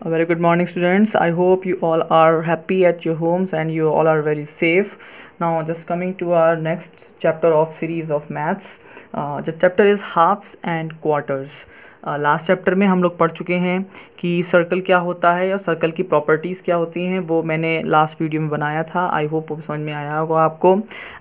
A very good morning students i hope you all are happy at your homes and you all are very safe now just coming to our next chapter of series of maths uh, the chapter is halves and quarters last chapter में हम लोग पढ़ चुके हैं कि circle क्या होता है और सर्कल की प्रॉपर्टीज़ क्या होती हैं वो मैंने लास्ट वीडियो में बनाया था आई होप वो समझ में आया होगा आपको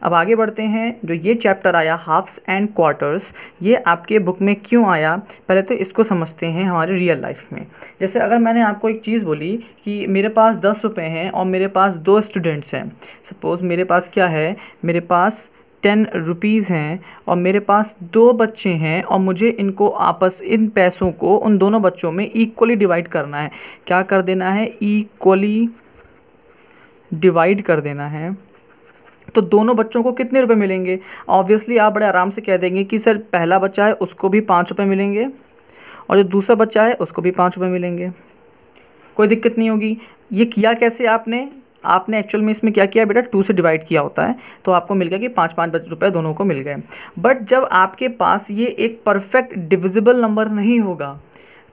अब आगे बढ़ते हैं जो ये चैप्टर आया हाफ्स एंड क्वार्टर्स ये आपके बुक में क्यों आया पहले तो इसको समझते हैं हमारे रियल लाइफ में जैसे अगर मैंने आपको एक चीज़ बोली कि मेरे पास दस रुपये हैं और मेरे पास दो स्टूडेंट्स हैं सपोज़ मेरे पास क्या है मेरे पास टेन रुपीज़ हैं और मेरे पास दो बच्चे हैं और मुझे इनको आपस इन पैसों को उन दोनों बच्चों में इक्वली डिवाइड करना है क्या कर देना है इक्वली डिवाइड कर देना है तो दोनों बच्चों को कितने रुपए मिलेंगे ऑब्वियसली आप बड़े आराम से कह देंगे कि सर पहला बच्चा है उसको भी पाँच रुपये मिलेंगे और जो दूसरा बच्चा है उसको भी पाँच रुपये मिलेंगे कोई दिक्कत नहीं होगी ये किया कैसे आपने आपने एक्चुअल में इसमें क्या किया बेटा टू से डिवाइड किया होता है तो आपको मिल गया कि पाँच पाँच रुपये दोनों को मिल गए बट जब आपके पास ये एक परफेक्ट डिविजिबल नंबर नहीं होगा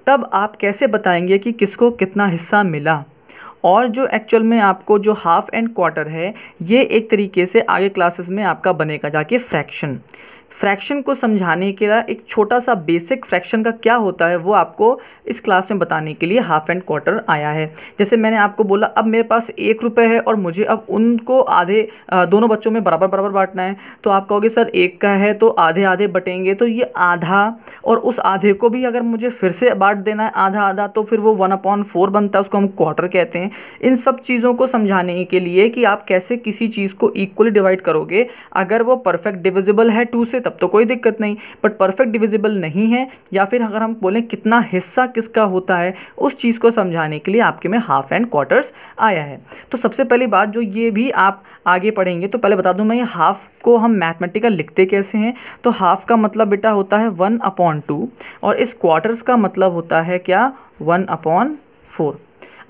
तब आप कैसे बताएंगे कि किसको कितना हिस्सा मिला और जो एक्चुअल में आपको जो हाफ़ एंड क्वार्टर है ये एक तरीके से आगे क्लासेस में आपका बनेगा जाके फ्रैक्शन फ्रैक्शन को समझाने के लिए एक छोटा सा बेसिक फ्रैक्शन का क्या होता है वो आपको इस क्लास में बताने के लिए हाफ एंड क्वार्टर आया है जैसे मैंने आपको बोला अब मेरे पास एक रुपये है और मुझे अब उनको आधे दोनों बच्चों में बराबर बराबर बांटना है तो आप कहोगे सर एक का है तो आधे आधे बटेंगे तो ये आधा और उस आधे को भी अगर मुझे फिर से बांट देना है आधा आधा तो फिर वो वन अपॉन फोर बनता है उसको हम क्वार्टर कहते हैं इन सब चीज़ों को समझाने के लिए कि आप कैसे किसी चीज़ को इक्वली डिवाइड करोगे अगर वो परफेक्ट डिविजिबल है टू से तब तो कोई दिक्कत नहीं बट परफेक्ट डिविजिबल नहीं है या फिर अगर हम बोलें कितना हिस्सा किसका होता है उस चीज़ को समझाने के लिए आपके में हाफ एंड क्वार्टर्स आया है तो सबसे पहली बात जो ये भी आप आगे पढ़ेंगे तो पहले बता दूं मैं ये हाफ को हम मैथमेटिकल लिखते कैसे हैं तो हाफ का मतलब बेटा होता है वन अपॉन टू और इस क्वार्टर्स का मतलब होता है क्या वन अपॉन फोर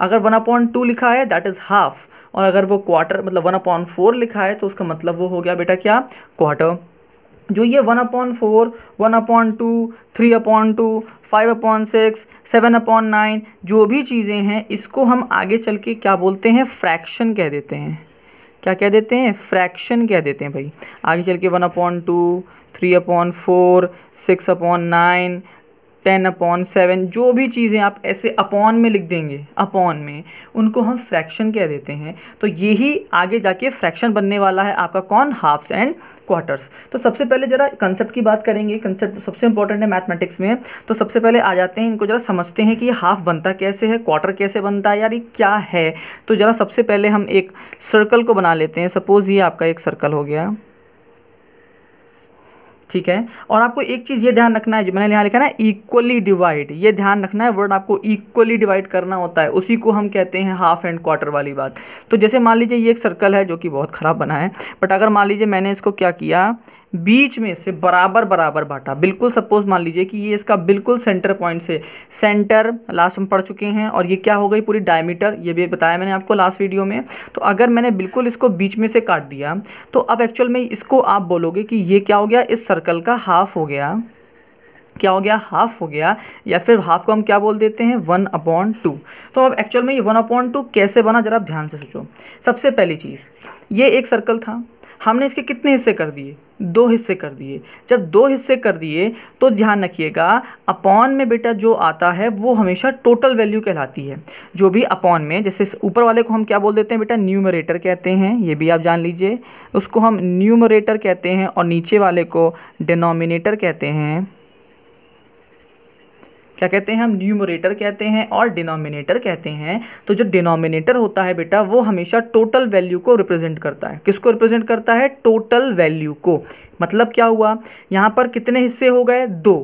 अगर वन अपॉन टू लिखा है दैट इज़ हाफ और अगर वो क्वार्टर मतलब वन अपॉन फोर लिखा है तो उसका मतलब वो हो गया बेटा क्या क्वार्टर जो ये one upon four one upon two three upon two five upon six seven upon nine जो भी चीज़ें हैं इसको हम आगे चल के क्या बोलते हैं फ्रैक्शन कह देते हैं क्या कह देते हैं फ्रैक्शन कह देते हैं भाई आगे चल के one upon two three upon four six upon nine ten upon seven जो भी चीज़ें आप ऐसे अपॉन में लिख देंगे अपॉन में उनको हम फ्रैक्शन कह देते हैं तो यही आगे जाके फ्रैक्शन बनने वाला है आपका कौन हाफ्स एंड क्वार्टर्स तो सबसे पहले ज़रा कंसेप्ट की बात करेंगे कंसेप्ट सबसे इंपॉर्टेंट है मैथमेटिक्स में तो सबसे पहले आ जाते हैं इनको ज़रा समझते हैं कि ये हाफ बनता कैसे है क्वार्टर कैसे बनता है यार ये क्या है तो ज़रा सबसे पहले हम एक सर्कल को बना लेते हैं सपोज़ ये आपका एक सर्कल हो गया ठीक है और आपको एक चीज़ ये ध्यान रखना है जो मैंने यहाँ लिखा ना इक्वली डिवाइड ये ध्यान रखना है वर्ड आपको इक्वली डिवाइड करना होता है उसी को हम कहते हैं हाफ एंड क्वार्टर वाली बात तो जैसे मान लीजिए ये एक सर्कल है जो कि बहुत ख़राब बना है बट अगर मान लीजिए मैंने इसको क्या किया बीच में से बराबर बराबर बांटा बिल्कुल सपोज मान लीजिए कि ये इसका बिल्कुल सेंटर पॉइंट से सेंटर लास्ट हम पढ़ चुके हैं और ये क्या हो गई पूरी डायमीटर ये भी बताया मैंने आपको लास्ट वीडियो में तो अगर मैंने बिल्कुल इसको बीच में से काट दिया तो अब एक्चुअल में इसको आप बोलोगे कि ये क्या हो गया इस सर्कल का हाफ हो गया क्या हो गया हाफ हो गया या फिर हाफ को हम क्या बोल देते हैं वन अपॉन टू तो अब एक्चुअल में ये वन अपॉन टू कैसे बना जरा आप ध्यान से सोचो सबसे पहली चीज़ ये एक सर्कल था हमने इसके कितने हिस्से कर दिए दो हिस्से कर दिए जब दो हिस्से कर दिए तो ध्यान रखिएगा अपॉन में बेटा जो आता है वो हमेशा टोटल वैल्यू कहलाती है जो भी अपॉन में जैसे ऊपर वाले को हम क्या बोल देते हैं बेटा न्यूमरेटर कहते हैं ये भी आप जान लीजिए उसको हम न्यूमरेटर कहते हैं और नीचे वाले को डिनोमिनेटर कहते हैं क्या कहते हैं हम न्यूमरेटर कहते हैं और डिनोमिनेटर कहते हैं तो जो डिनोमिनेटर होता है बेटा वो हमेशा टोटल वैल्यू को रिप्रेजेंट करता है किसको रिप्रेजेंट करता है टोटल वैल्यू को मतलब क्या हुआ यहाँ पर कितने हिस्से हो गए दो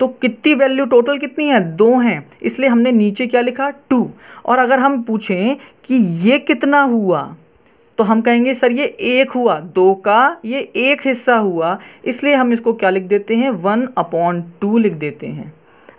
तो कितनी वैल्यू टोटल कितनी है दो हैं इसलिए हमने नीचे क्या लिखा टू और अगर हम पूछें कि ये कितना हुआ तो हम कहेंगे सर ये एक हुआ दो का ये एक हिस्सा हुआ इसलिए हम इसको क्या लिख देते हैं वन अपॉन टू लिख देते हैं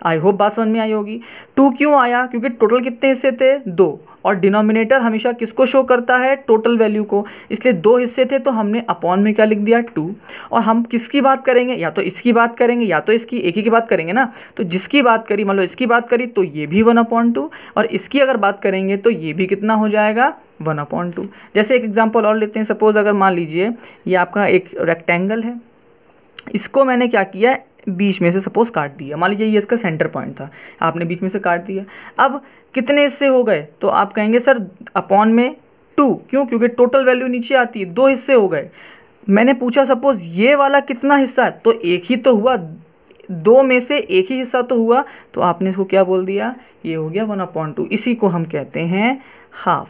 आई होप बात समझ में आई होगी टू क्यों आया क्योंकि टोटल कितने हिस्से थे दो और डिनोमिनेटर हमेशा किसको शो करता है टोटल वैल्यू को इसलिए दो हिस्से थे तो हमने अपॉन में क्या लिख दिया टू और हम किसकी बात करेंगे या तो इसकी बात करेंगे या तो इसकी एक ही की बात करेंगे ना तो जिसकी बात करी मान लो इसकी बात करी तो ये भी वन अपॉन टू और इसकी अगर बात करेंगे तो ये भी कितना हो जाएगा वन अपॉन टू जैसे एक एग्जाम्पल और लेते हैं सपोज अगर मान लीजिए ये आपका एक रेक्टेंगल है इसको मैंने क्या किया बीच में से सपोज काट दिया मान लीजिए ये इसका सेंटर पॉइंट था आपने बीच में से काट दिया अब कितने हिस्से हो गए तो आप कहेंगे सर अपॉन में टू क्यों क्योंकि टोटल वैल्यू नीचे आती है दो हिस्से हो गए मैंने पूछा सपोज ये वाला कितना हिस्सा है तो एक ही तो हुआ दो में से एक ही हिस्सा तो हुआ तो आपने इसको क्या बोल दिया ये हो गया वन अपॉन टू इसी को हम कहते हैं हाफ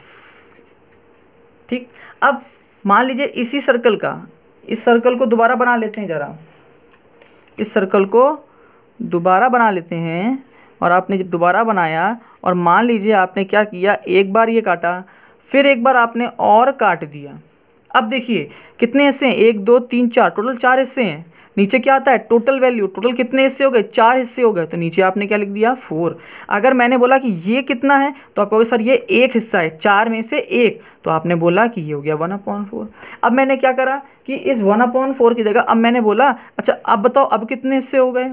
ठीक अब मान लीजिए इसी सर्कल का इस सर्कल को दोबारा बना लेते हैं ज़रा इस सर्कल को दोबारा बना लेते हैं और आपने जब दोबारा बनाया और मान लीजिए आपने क्या किया एक बार ये काटा फिर एक बार आपने और काट दिया अब देखिए कितने ऐसे हैं एक दो तीन चार टोटल चार ऐसे हैं नीचे क्या आता है टोटल वैल्यू टोटल कितने हिस्से हो गए चार हिस्से हो गए तो नीचे आपने क्या लिख दिया फोर अगर मैंने बोला कि ये कितना है तो आप कहोगे सर ये एक हिस्सा है चार में से एक तो आपने बोला कि ये हो गया वन अपॉइंट फोर अब मैंने क्या करा कि इस वन अपॉइंट फोर की जगह अब मैंने बोला अच्छा अब बताओ अब कितने हिस्से हो गए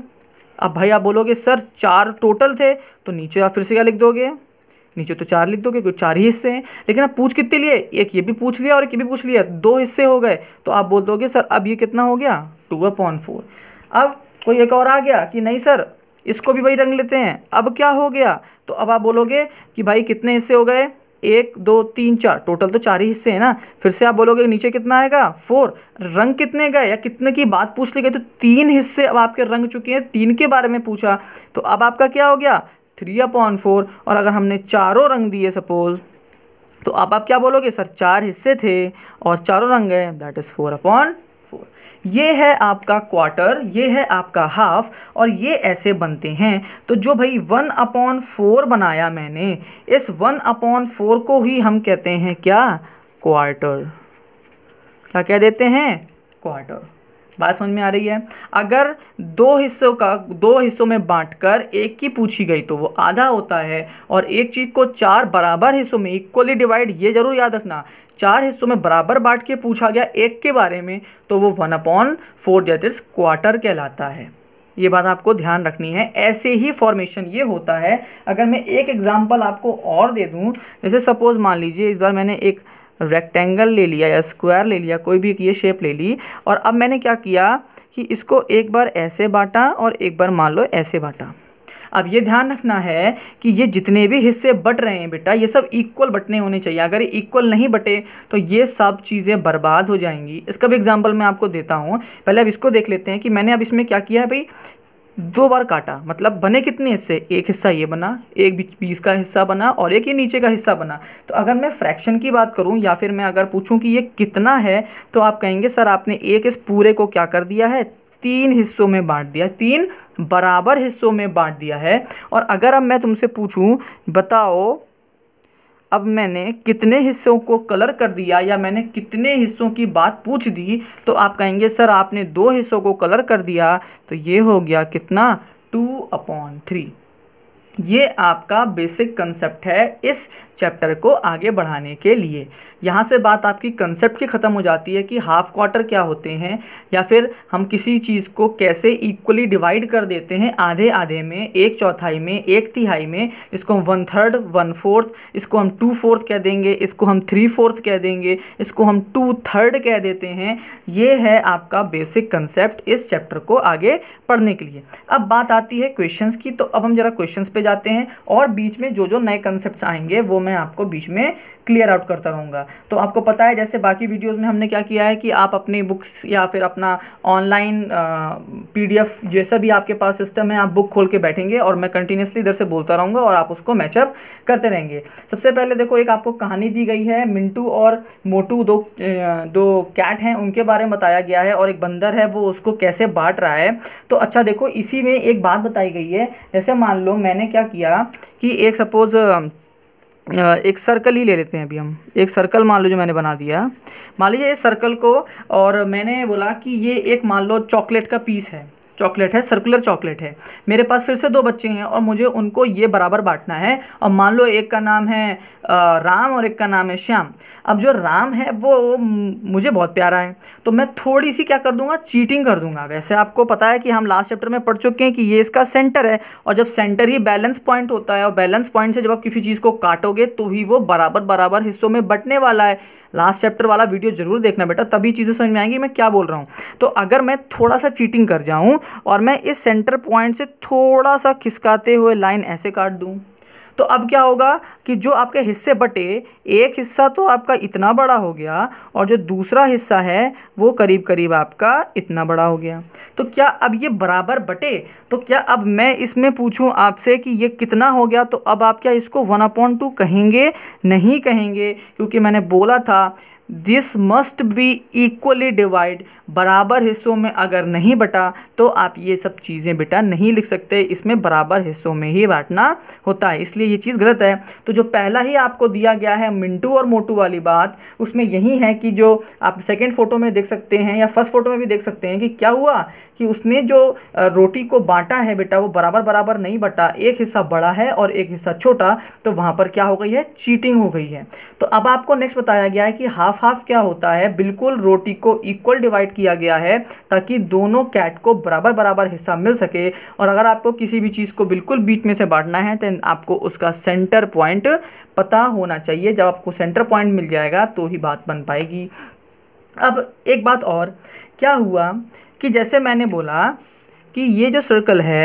अब भाई आप बोलोगे सर चार टोटल थे तो नीचे आप फिर से क्या लिख दोगे नीचे तो चार लिख दो क्योंकि चार ही हिस्से हैं लेकिन आप पूछ कितने लिए एक ये भी पूछ लिया और एक ये भी पूछ लिया दो हिस्से हो गए तो आप बोल दोगे सर अब ये कितना हो गया टू अपॉन फोर अब कोई एक और आ गया कि नहीं सर इसको भी वही रंग लेते हैं अब क्या हो गया तो अब आप बोलोगे कि भाई कितने हिस्से हो गए एक दो तीन चार टोटल तो चार ही हिस्से हैं ना फिर से आप बोलोगे नीचे कितना आएगा फोर रंग कितने गए या कितने की बात पूछ ली गई तो तीन हिस्से अब आपके रंग चुके हैं तीन के बारे में पूछा तो अब आपका क्या हो गया थ्री अपॉन फोर और अगर हमने चारों रंग दिए सपोज़ तो आप आप क्या बोलोगे सर चार हिस्से थे और चारों रंग गए that is four upon four ये है आपका क्वार्टर ये है आपका हाफ और ये ऐसे बनते हैं तो जो भाई वन अपॉन फोर बनाया मैंने इस वन अपॉन फोर को ही हम कहते हैं क्या क्वार्टर क्या कह देते हैं क्वार्टर बात समझ में आ रही है अगर दो हिस्सों का दो हिस्सों में बांटकर एक की पूछी गई तो वो आधा होता है और एक चीज़ को चार बराबर हिस्सों में इक्वली डिवाइड ये ज़रूर याद रखना चार हिस्सों में बराबर बांट के पूछा गया एक के बारे में तो वो one upon four that quarter कहलाता है ये बात आपको ध्यान रखनी है ऐसे ही फॉर्मेशन ये होता है अगर मैं एक एग्जाम्पल आपको और दे दूँ जैसे सपोज़ मान लीजिए इस बार मैंने एक रेक्टेंगल ले लिया या स्क्वायर ले लिया कोई भी ये शेप ले ली और अब मैंने क्या किया कि इसको एक बार ऐसे बांटा और एक बार मान लो ऐसे बांटा अब ये ध्यान रखना है कि ये जितने भी हिस्से बट रहे हैं बेटा ये सब इक्वल बटने होने चाहिए अगर इक्वल नहीं बटे तो ये सब चीज़ें बर्बाद हो जाएंगी इसका भी एग्जाम्पल मैं आपको देता हूँ पहले अब इसको देख लेते हैं कि मैंने अब इसमें क्या किया है भाई दो बार काटा मतलब बने कितने हिस्से एक हिस्सा ये बना एक बीस का हिस्सा बना और एक ये नीचे का हिस्सा बना तो अगर मैं फ्रैक्शन की बात करूं या फिर मैं अगर पूछूं कि ये कितना है तो आप कहेंगे सर आपने एक इस पूरे को क्या कर दिया है तीन हिस्सों में बांट दिया तीन बराबर हिस्सों में बांट दिया है और अगर अब मैं तुमसे पूछूँ बताओ अब मैंने कितने हिस्सों को कलर कर दिया या मैंने कितने हिस्सों की बात पूछ दी तो आप कहेंगे सर आपने दो हिस्सों को कलर कर दिया तो ये हो गया कितना टू अपॉन थ्री ये आपका बेसिक कंसेप्ट है इस चैप्टर को आगे बढ़ाने के लिए यहाँ से बात आपकी कंसेप्ट की ख़त्म हो जाती है कि हाफ क्वार्टर क्या होते हैं या फिर हम किसी चीज़ को कैसे इक्वली डिवाइड कर देते हैं आधे आधे में एक चौथाई में एक तिहाई में इसको हम वन थर्ड वन फोर्थ इसको हम टू फोर्थ कह देंगे इसको हम थ्री फोर्थ कह देंगे इसको हम टू थर्ड कह देते हैं ये है आपका बेसिक कंसेप्ट इस चैप्टर को आगे पढ़ने के लिए अब बात आती है क्वेश्चन की तो अब हम ज़रा क्वेश्चन पर जाते हैं और बीच में जो जो नए कंसेप्ट आएंगे वो मैं आपको बीच में क्लियर आउट करता रहूँगा तो आपको पता है जैसे बाकी वीडियोज़ में हमने क्या किया है कि आप अपनी बुक्स या फिर अपना ऑनलाइन पीडीएफ जैसा भी आपके पास सिस्टम है आप बुक खोल के बैठेंगे और मैं कंटिन्यूसली इधर से बोलता रहूँगा और आप उसको मैचअप करते रहेंगे सबसे पहले देखो एक आपको कहानी दी गई है मिंटू और मोटू दो दो कैट हैं उनके बारे में बताया गया है और एक बंदर है वो उसको कैसे बांट रहा है तो अच्छा देखो इसी में एक बात बताई गई है जैसे मान लो मैंने क्या किया कि एक सपोज़ एक सर्कल ही ले लेते हैं अभी हम एक सर्कल मान लो जो मैंने बना दिया मान लीजिए इस सर्कल को और मैंने बोला कि ये एक मान लो चॉकलेट का पीस है चॉकलेट है सर्कुलर चॉकलेट है मेरे पास फिर से दो बच्चे हैं और मुझे उनको ये बराबर बांटना है और मान लो एक का नाम है राम और एक का नाम है श्याम अब जो राम है वो मुझे बहुत प्यारा है तो मैं थोड़ी सी क्या कर दूंगा चीटिंग कर दूंगा वैसे आपको पता है कि हम लास्ट चैप्टर में पढ़ चुके हैं कि ये इसका सेंटर है और जब सेंटर ही बैलेंस पॉइंट होता है और बैलेंस पॉइंट से जब आप किसी चीज़ को काटोगे तो ही वो बराबर बराबर हिस्सों में बटने वाला है लास्ट चैप्टर वाला वीडियो जरूर देखना बेटा तभी चीज़ें समझ में आएंगी मैं क्या बोल रहा हूँ तो अगर मैं थोड़ा सा चीटिंग कर जाऊँ और मैं इस सेंटर पॉइंट से थोड़ा सा खिसकाते हुए लाइन ऐसे काट दूँ तो अब क्या होगा कि जो आपके हिस्से बटे एक हिस्सा तो आपका इतना बड़ा हो गया और जो दूसरा हिस्सा है वो करीब करीब आपका इतना बड़ा हो गया तो क्या अब ये बराबर बटे तो क्या अब मैं इसमें पूछूं आपसे कि ये कितना हो गया तो अब आप क्या इसको वन अपॉइंट टू कहेंगे नहीं कहेंगे क्योंकि मैंने बोला था this must be equally divide बराबर हिस्सों में अगर नहीं बटा तो आप ये सब चीज़ें बेटा नहीं लिख सकते इसमें बराबर हिस्सों में ही बांटना होता है इसलिए ये चीज़ गलत है तो जो पहला ही आपको दिया गया है मिंटू और मोटू वाली बात उसमें यही है कि जो आप सेकेंड फ़ोटो में देख सकते हैं या फर्स्ट फ़ोटो में भी देख सकते हैं कि क्या हुआ कि उसने जो रोटी को बांटा है बेटा वो बराबर बराबर नहीं बटा एक हिस्सा बड़ा है और एक हिस्सा छोटा तो वहाँ पर क्या हो गई है चीटिंग हो गई है तो अब आपको नेक्स्ट बताया गया है कि हाफ हाफ क्या होता है बिल्कुल रोटी को इक्वल डिवाइड किया गया है ताकि दोनों कैट को बराबर बराबर हिस्सा मिल सके और अगर आपको किसी भी चीज़ को बिल्कुल बीच में से बांटना है तो आपको उसका सेंटर पॉइंट पता होना चाहिए जब आपको सेंटर पॉइंट मिल जाएगा तो ही बात बन पाएगी अब एक बात और क्या हुआ कि जैसे मैंने बोला कि ये जो सर्कल है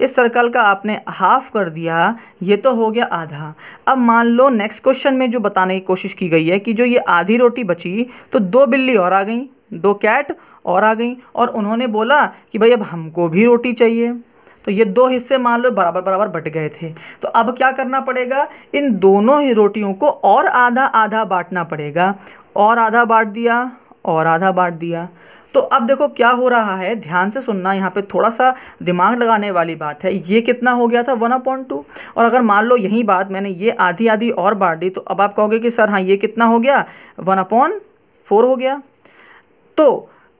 इस सर्कल का आपने हाफ कर दिया ये तो हो गया आधा अब मान लो नेक्स्ट क्वेश्चन में जो बताने की कोशिश की गई है कि जो ये आधी रोटी बची तो दो बिल्ली और आ गई दो कैट और आ गई और उन्होंने बोला कि भाई अब हमको भी रोटी चाहिए तो ये दो हिस्से मान लो बराबर बराबर बट गए थे तो अब क्या करना पड़ेगा इन दोनों ही रोटियों को और आधा आधा बांटना पड़ेगा और आधा बांट दिया और आधा बांट दिया तो अब देखो क्या हो रहा है ध्यान से सुनना यहाँ पे थोड़ा सा दिमाग लगाने वाली बात है ये कितना हो गया था वन पॉइंट टू और अगर मान लो यही बात मैंने ये आधी आधी और बांट दी तो अब आप कहोगे कि सर हाँ ये कितना हो गया वन अपॉन फोर हो गया तो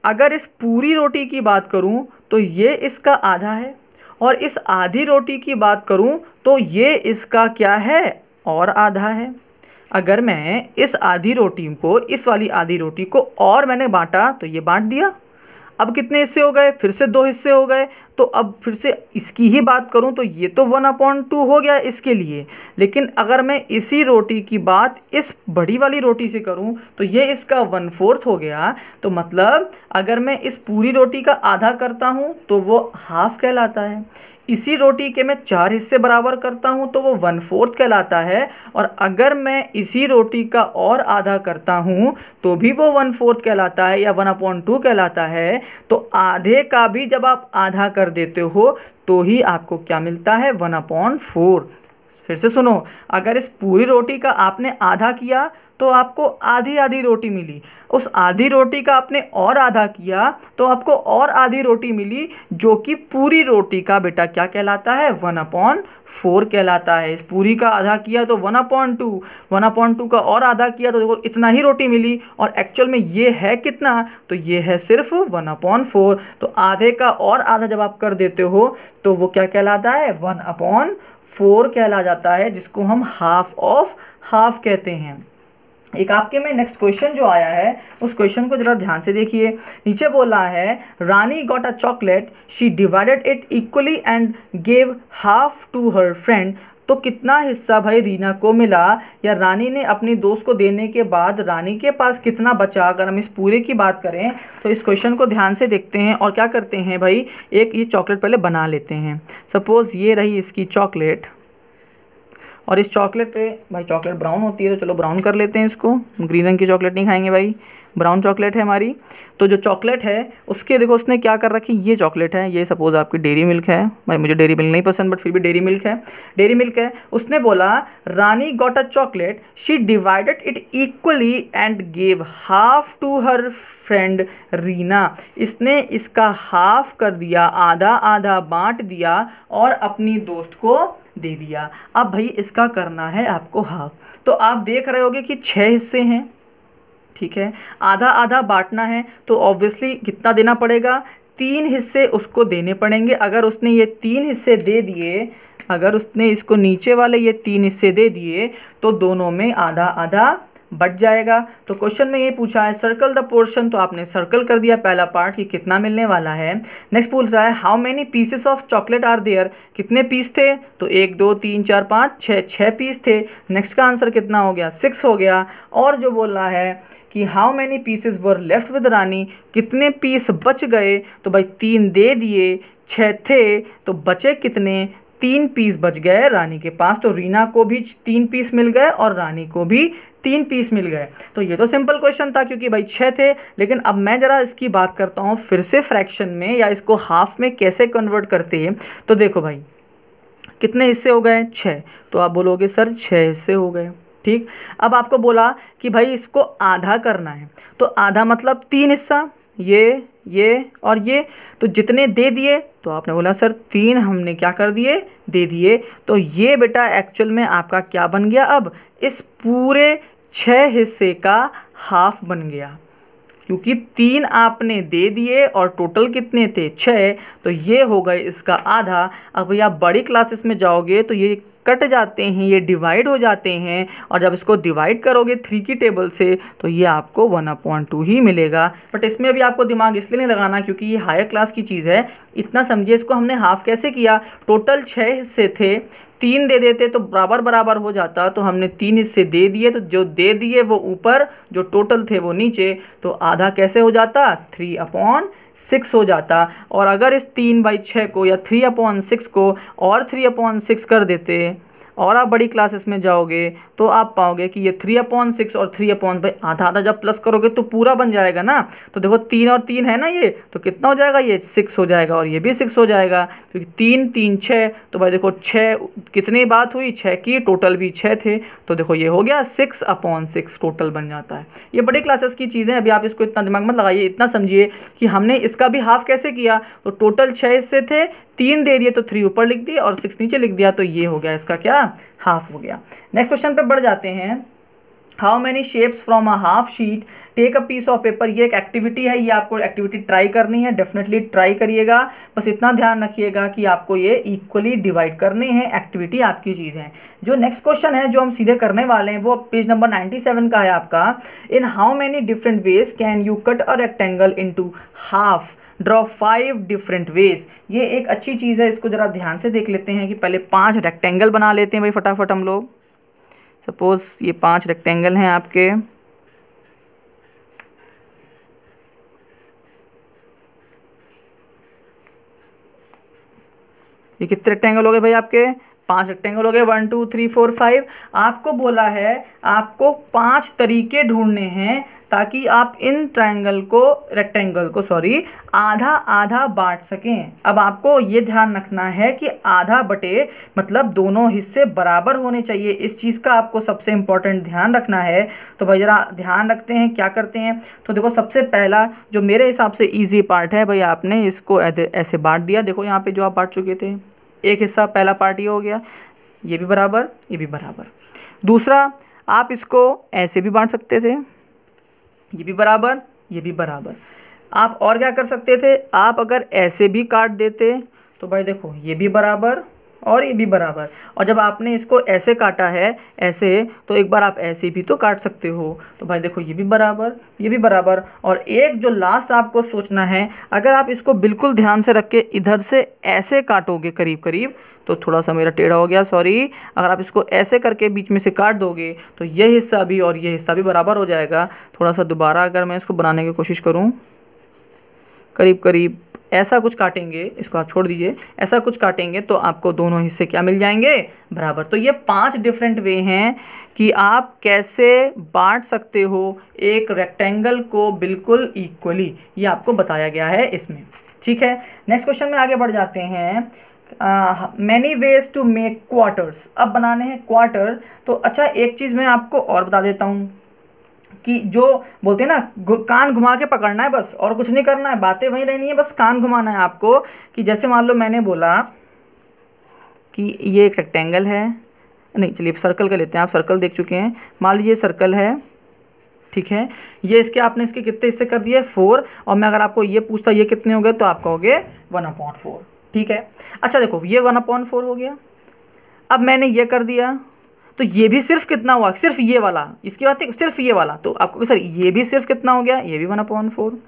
अगर इस पूरी रोटी की बात करूं तो ये इसका आधा है और इस आधी रोटी की बात करूं तो ये इसका क्या है और आधा है अगर मैं इस आधी रोटी को इस वाली आधी रोटी को और मैंने बांटा तो ये बांट दिया अब कितने हिस्से हो गए फिर से दो हिस्से हो गए तो अब फिर से इसकी ही बात करूं तो ये तो वन अपॉइंट टू हो गया इसके लिए लेकिन अगर मैं इसी रोटी की बात इस बड़ी वाली रोटी से करूं तो ये इसका वन फोर्थ हो गया तो मतलब अगर मैं इस पूरी रोटी का आधा करता हूं तो वो हाफ कहलाता है इसी रोटी के मैं चार हिस्से बराबर करता हूँ तो वो वन फोर्थ कहलाता है और अगर मैं इसी रोटी का और आधा करता हूँ तो भी वो वन फोर्थ कहलाता है या वन अपॉन टू कहलाता है तो आधे का भी जब आप आधा कर देते हो तो ही आपको क्या मिलता है वन अपॉन फोर फिर से सुनो अगर इस पूरी रोटी का आपने आधा किया तो आपको आधी आधी रोटी मिली उस आधी रोटी का आपने और आधा किया तो आपको और आधी रोटी मिली जो कि पूरी रोटी का बेटा क्या कहलाता है वन अपॉन फोर कहलाता है इस पूरी का आधा किया तो one upon two one upon two का और आधा किया तो देखो इतना ही रोटी मिली और एक्चुअल में ये है कितना तो ये है सिर्फ वन अपॉन फोर तो आधे का और आधा जब आप कर देते हो तो वो क्या कहलाता है वन अपॉन फोर कहला जाता है जिसको हम हाफ ऑफ हाफ कहते हैं एक आपके में नेक्स्ट क्वेश्चन जो आया है उस क्वेश्चन को जरा ध्यान से देखिए नीचे बोला है Rani got a chocolate she divided it equally and gave half to her friend तो कितना हिस्सा भाई रीना को मिला या रानी ने अपने दोस्त को देने के बाद रानी के पास कितना बचा अगर हम इस पूरे की बात करें तो इस क्वेश्चन को ध्यान से देखते हैं और क्या करते हैं भाई एक ये चॉकलेट पहले बना लेते हैं सपोज़ ये रही इसकी चॉकलेट और इस चॉकलेट पे भाई चॉकलेट ब्राउन होती है तो चलो ब्राउन कर लेते हैं इसको ग्रीन रंग की चॉकलेट नहीं खाएंगे भाई ब्राउन चॉकलेट है हमारी तो जो चॉकलेट है उसके देखो उसने क्या कर रखी ये चॉकलेट है ये सपोज़ आपकी डेरी मिल्क है भाई मुझे डेरी मिल्क नहीं पसंद बट फिर भी डेरी मिल्क है डेरी मिल्क है उसने बोला Rani got a chocolate she divided it equally and gave half to her friend Reena इसने इसका हाफ कर दिया आधा आधा बांट दिया और अपनी दोस्त को दे दिया अब भाई इसका करना है आपको हाफ तो आप देख रहे होगे कि छः हिस्से हैं ठीक है आधा आधा बांटना है तो ऑब्वियसली कितना देना पड़ेगा तीन हिस्से उसको देने पड़ेंगे अगर उसने ये तीन हिस्से दे दिए अगर उसने इसको नीचे वाले ये तीन हिस्से दे दिए तो दोनों में आधा आधा बट जाएगा तो क्वेश्चन में ये पूछा है सर्कल द पोर्शन तो आपने सर्कल कर दिया पहला पार्ट कि कितना मिलने वाला है नेक्स्ट पूछ रहा है how many pieces of chocolate are there कितने पीस थे तो एक दो तीन चार पाँच छः छः पीस थे नेक्स्ट का आंसर कितना हो गया सिक्स हो गया और जो बोल रहा है कि how many pieces were left with Rani कितने पीस बच गए तो भाई तीन दे दिए छः थे तो बचे कितने तीन पीस बच गए रानी के पास तो रीना को भी तीन पीस मिल गए और रानी को भी तीन पीस मिल गए तो ये तो सिंपल क्वेश्चन था क्योंकि भाई छः थे लेकिन अब मैं ज़रा इसकी बात करता हूँ फिर से फ्रैक्शन में या इसको हाफ में कैसे कन्वर्ट करते हैं तो देखो भाई कितने हिस्से हो गए छः तो आप बोलोगे सर छः हिस्से हो गए ठीक अब आपको बोला कि भाई इसको आधा करना है तो आधा मतलब तीन हिस्सा ये ये और ये तो जितने दे दिए तो आपने बोला सर तीन हमने क्या कर दिए दे दिए तो ये बेटा एक्चुअल में आपका क्या बन गया अब इस पूरे छः हिस्से का हाफ बन गया क्योंकि तीन आपने दे दिए और टोटल कितने थे छः तो ये हो गए इसका आधा अब आप बड़ी क्लासेस में जाओगे तो ये कट जाते हैं ये डिवाइड हो जाते हैं और जब इसको डिवाइड करोगे थ्री की टेबल से तो ये आपको वन अपॉइंट टू ही मिलेगा बट इसमें भी आपको दिमाग इसलिए नहीं लगाना क्योंकि ये हायर क्लास की चीज़ है इतना समझिए इसको हमने हाफ कैसे किया टोटल छः हिस्से थे तीन दे देते तो बराबर बराबर हो जाता तो हमने तीन हिस्से दे दिए तो जो दे दिए वो ऊपर जो टोटल थे वो नीचे तो आधा कैसे हो जाता थ्री अपॉन सिक्स हो जाता और अगर इस तीन बाई छः को या थ्री अपॉन सिक्स को और थ्री अपॉन सिक्स कर देते और आप बड़ी क्लासेस में जाओगे तो आप पाओगे कि ये थ्री अपॉन सिक्स और थ्री अपॉन भाई आधा आधा जब प्लस करोगे तो पूरा बन जाएगा ना तो देखो तीन और तीन है ना ये तो कितना हो जाएगा ये सिक्स हो जाएगा और ये भी सिक्स हो जाएगा क्योंकि तो तीन तीन छः तो भाई देखो छः कितनी बात हुई छः की टोटल भी छः थे तो देखो ये हो गया सिक्स अपॉन सिक्स टोटल बन जाता है ये बड़े क्लासेस की चीज़ें अभी आप इसको इतना दिमाग मत लगाइए इतना समझिए कि हमने इसका भी हाफ कैसे किया तो टोटल छः इससे थे तीन दे दिए तो थ्री ऊपर लिख दिए और सिक्स नीचे लिख दिया तो ये हो गया इसका क्या हाफ हो गया नेक्स्ट क्वेश्चन पे बढ़ जाते हैं how many shapes from a half sheet take a piece of paper ये एक एक्टिविटी है ये आपको एक्टिविटी ट्राई करनी है डेफिनेटली ट्राई करिएगा बस इतना ध्यान रखिएगा कि आपको ये इक्वली डिवाइड करने हैं एक्टिविटी आपकी चीज़ है जो नेक्स्ट क्वेश्चन है जो हम सीधे करने वाले हैं वो पेज नंबर 97 का है आपका in how many different ways can you cut a rectangle into half draw five different ways ये एक अच्छी चीज़ है इसको ज़रा ध्यान से देख लेते हैं कि पहले पाँच रेक्टेंगल बना लेते हैं भाई फटाफट हम लोग सपोज़ ये पांच रेक्टेंगल हैं आपके ये कितने रेक्टेंगल हो गए भाई आपके पांच रेक्टेंगल हो गए one two three four five आपको बोला है आपको पांच तरीके ढूंढने हैं ताकि आप इन ट्राइंगल को रेक्टेंगल को सॉरी आधा आधा बांट सकें अब आपको ये ध्यान रखना है कि आधा बटे मतलब दोनों हिस्से बराबर होने चाहिए इस चीज़ का आपको सबसे इम्पॉर्टेंट ध्यान रखना है तो भाई ज़रा ध्यान रखते हैं क्या करते हैं तो देखो सबसे पहला जो मेरे हिसाब से ईजी पार्ट है भाई आपने इसको ऐसे बांट दिया देखो यहाँ पर जो आप बांट चुके थे एक हिस्सा पहला पार्ट ये हो गया ये भी बराबर ये भी बराबर दूसरा आप इसको ऐसे भी बांट सकते थे ये भी बराबर ये भी बराबर आप और क्या कर सकते थे आप अगर ऐसे भी काट देते तो भाई देखो ये भी बराबर और ये भी बराबर और जब आपने इसको ऐसे काटा है ऐसे तो एक बार आप ऐसे भी तो काट सकते हो तो भाई देखो ये भी बराबर ये भी बराबर और एक जो लास्ट आपको सोचना है अगर आप इसको बिल्कुल ध्यान से रख के इधर से ऐसे काटोगे करीब करीब तो थोड़ा सा मेरा टेढ़ा हो गया सॉरी अगर आप इसको ऐसे करके बीच में से काट दोगे तो ये हिस्सा भी और ये हिस्सा भी बराबर हो जाएगा थोड़ा सा दोबारा अगर मैं इसको बनाने की कोशिश करूँ करीब करीब ऐसा कुछ काटेंगे इसको आप छोड़ दीजिए ऐसा कुछ काटेंगे तो आपको दोनों हिस्से क्या मिल जाएंगे बराबर तो ये पांच डिफरेंट वे हैं कि आप कैसे बांट सकते हो एक रेक्टेंगल को बिल्कुल इक्वली ये आपको बताया गया है इसमें ठीक है नेक्स्ट क्वेश्चन में आगे बढ़ जाते हैं many ways to make quarters अब बनाने हैं क्वार्टर तो अच्छा एक चीज़ मैं आपको और बता देता हूँ कि जो बोलते हैं ना कान घुमा के पकड़ना है बस और कुछ नहीं करना है बातें वहीं रहनी है बस कान घुमाना है आपको कि जैसे मान लो मैंने बोला कि ये एक रेक्टेंगल है नहीं चलिए सर्कल का लेते हैं आप सर्कल देख चुके हैं मान लीजिए सर्कल है ठीक है ये इसके आपने इसके कितने हिस्से कर दिए फोर और मैं अगर आपको ये पूछता ये कितने हो गए तो आप कहोगे वन अपॉइंट फोर ठीक है अच्छा देखो ये वन अपॉइंट फोर हो गया अब मैंने ये कर दिया तो ये भी सिर्फ कितना हुआ सिर्फ ये वाला इसके बाद सिर्फ ये वाला तो आपको सर ये भी सिर्फ कितना हो गया ये भी वन अपॉन फोर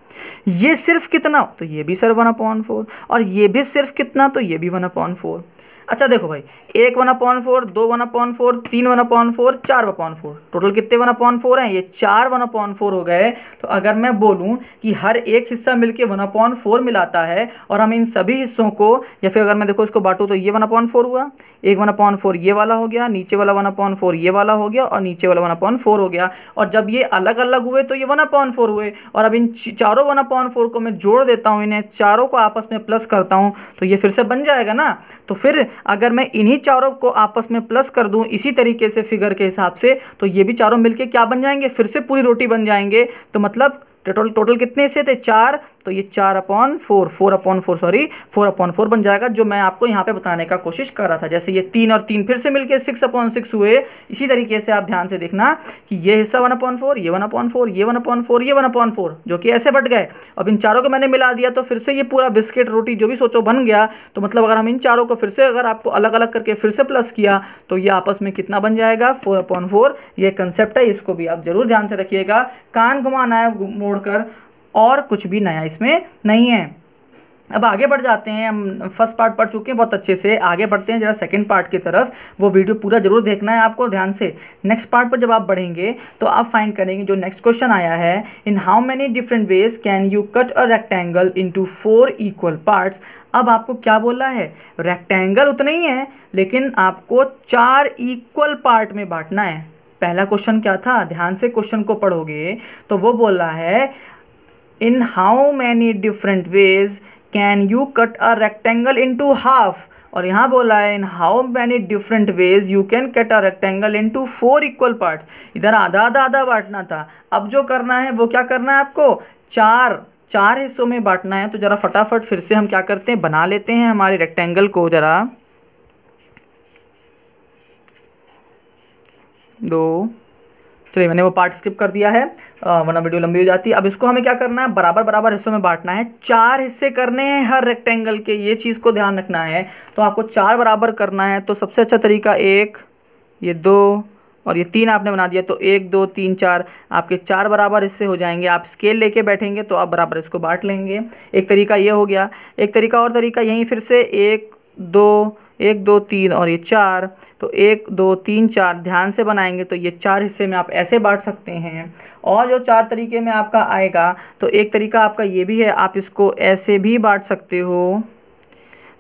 ये सिर्फ कितना तो ये भी सर वन अपॉन फोर और ये भी सिर्फ कितना तो ये भी वन अपॉन फोर अच्छा देखो भाई एक वन अपॉन फोर दो वन अपॉन फोर तीन वन अपॉन फोर चार वन अपॉन फोर टोटल कितने वन अपॉन फोर हैं ये चार वन अपॉन फोर हो गए तो अगर मैं बोलूँ कि हर एक हिस्सा मिलके वन अपॉन फोर मिलाता है और हम इन सभी हिस्सों को या फिर अगर मैं देखो इसको बांटूँ तो ये वन अपॉन फोर हुआ एक वन अपॉन फोर ये वाला हो गया नीचे वाला वन अपॉन फोर ये वाला हो गया और नीचे वाला वन अपॉन फोर हो गया और जब ये अलग अलग हुए तो ये वन अपॉन फोर हुए और अब इन चारों वन अपॉन फोर को मैं जोड़ देता हूँ इन्हें चारों को आपस में प्लस करता हूँ तो ये फिर से बन जाएगा ना तो फिर अगर मैं इन्हीं चारों को आपस में प्लस कर दूं इसी तरीके से फिगर के हिसाब से तो ये भी चारों मिलके क्या बन जाएंगे फिर से पूरी रोटी बन जाएंगे तो मतलब टोटल टोटल कितने से थे चार तो ये चार upon four four upon four sorry four upon four बन जाएगा जो मैं आपको यहाँ पे बताने का कोशिश कर रहा था जैसे ये तीन और तीन फिर से मिलकर सिक्स अपॉन सिक्स हुए इसी तरीके से आप ध्यान से देखना कि ये हिस्सा वन अपॉन फोर ये वन अपॉन फोर ये वन अपॉन फोर ये वन अपॉन फोर जो कि ऐसे बट गए अब इन चारों को मैंने मिला दिया तो फिर से ये पूरा बिस्किट रोटी जो भी सोचो बन गया तो मतलब अगर हम इन चारों को फिर से अगर आपको अलग अलग करके फिर से प्लस किया तो ये आपस में कितना बन जाएगा फोर अपॉन फोर ये कंसेप्ट है इसको भी आप जरूर ध्यान से रखिएगा कान घुमाना है मोड़ कर और कुछ भी नया इसमें नहीं है अब आगे बढ़ जाते हैं हम फर्स्ट पार्ट पढ़ चुके हैं बहुत अच्छे से आगे बढ़ते हैं जरा सेकंड पार्ट की तरफ वो वीडियो पूरा जरूर देखना है आपको ध्यान से नेक्स्ट पार्ट पर जब आप बढ़ेंगे तो आप फाइंड करेंगे जो नेक्स्ट क्वेश्चन आया है in how many different ways can you cut a rectangle into four equal parts अब आपको क्या बोला है रेक्टेंगल उतना ही है लेकिन आपको चार इक्वल पार्ट में बांटना है पहला क्वेश्चन क्या था ध्यान से क्वेश्चन को पढ़ोगे तो वो बोला है how many different ways can you cut a rectangle into half और यहाँ बोला है in how many different ways you can cut a rectangle into four equal part इधर आधा आधा आधा बांटना था अब जो करना है वो क्या करना है आपको चार चार हिस्सों में बांटना है तो ज़रा फटाफट फिर से हम क्या करते हैं बना लेते हैं हमारे रेक्टेंगल को ज़रा दो चलिए मैंने वो पार्ट स्किप कर दिया है वरना वीडियो लंबी हो जाती है अब इसको हमें क्या करना है बराबर बराबर हिस्सों में बांटना है चार हिस्से करने हैं हर रेक्टेंगल के ये चीज़ को ध्यान रखना है तो आपको चार बराबर करना है तो सबसे अच्छा तरीका एक ये दो और ये तीन आपने बना दिया तो एक दो तीन चार आपके चार बराबर हिस्से हो जाएंगे आप स्केल लेके बैठेंगे तो आप बराबर इसको बांट लेंगे एक तरीका ये हो गया एक तरीका और तरीका यहीं फिर से एक दो एक दो तीन और ये चार तो एक दो तीन चार ध्यान से बनाएंगे तो ये चार हिस्से में आप ऐसे बांट सकते हैं और जो चार तरीके में आपका आएगा तो एक तरीका आपका ये भी है आप इसको ऐसे भी बांट सकते हो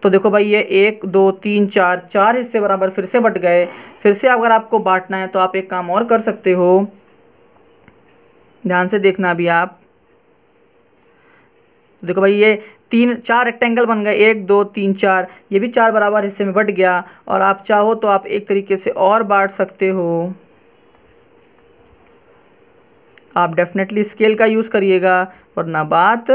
तो देखो भाई ये एक दो तीन चार चार हिस्से बराबर फिर से बट गए फिर से अगर आपको बांटना है तो आप एक काम और कर सकते हो ध्यान से देखना अभी आप देखो भाई ये तीन चार रेक्टेंगल बन गए एक दो तीन चार ये भी चार बराबर हिस्से में बट गया और आप चाहो तो आप एक तरीके से और बांट सकते हो आप डेफिनेटली स्केल का यूज़ करिएगा वरना बात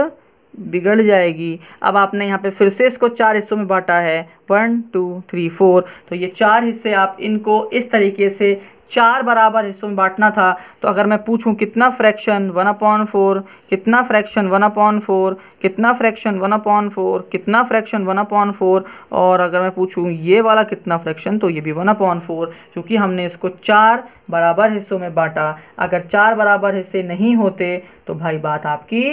बिगड़ जाएगी अब आपने यहाँ पे फिर से इसको चार हिस्सों में बांटा है वन टू थ्री फोर तो ये चार हिस्से आप इनको इस तरीके से चार बराबर हिस्सों में बांटना था तो अगर मैं पूछूं कितना फ्रैक्शन वन अपॉन फोर कितना फ्रैक्शन वन अपॉन फोर कितना फ्रैक्शन वन अपॉन फोर कितना फ्रैक्शन वन अपॉन फोर और अगर मैं पूछूं ये वाला कितना फ्रैक्शन तो ये भी वन अपॉन फोर क्योंकि हमने इसको चार बराबर हिस्सों में बांटा अगर चार बराबर हिस्से नहीं होते तो भाई बात आपकी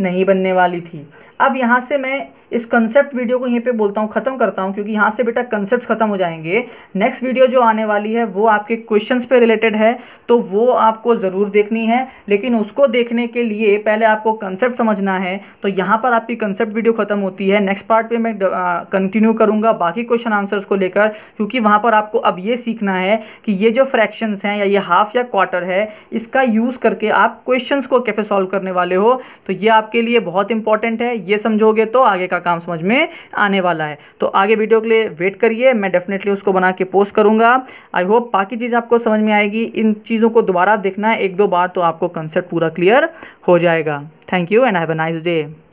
नहीं बनने वाली थी अब यहाँ से मैं इस कंसेप्ट वीडियो को यहीं पे बोलता हूँ ख़त्म करता हूँ क्योंकि यहाँ से बेटा कंसेप्ट ख़त्म हो जाएंगे नेक्स्ट वीडियो जो आने वाली है वो आपके क्वेश्चन पे रिलेटेड है तो वो आपको ज़रूर देखनी है लेकिन उसको देखने के लिए पहले आपको कंसेप्ट समझना है तो यहाँ पर आपकी कंसेप्ट वीडियो ख़त्म होती है नेक्स्ट पार्ट पर मैं कंटिन्यू करूँगा बाकी क्वेश्चन आंसर्स को लेकर क्योंकि वहाँ पर आपको अब ये सीखना है कि ये जो फ्रैक्शंस हैं या ये हाफ या क्वार्टर है इसका यूज़ करके आप क्वेश्चन को कैसे सॉल्व करने वाले हो तो ये आपके लिए बहुत इंपॉर्टेंट है ये ये समझोगे तो आगे का काम समझ में आने वाला है तो आगे वीडियो के लिए वेट करिए मैं डेफिनेटली उसको बना के पोस्ट करूंगा आई होप बाकी चीज़ आपको समझ में आएगी इन चीज़ों को दोबारा देखना है एक दो बार तो आपको कंसेप्ट पूरा क्लियर हो जाएगा thank you and have a nice day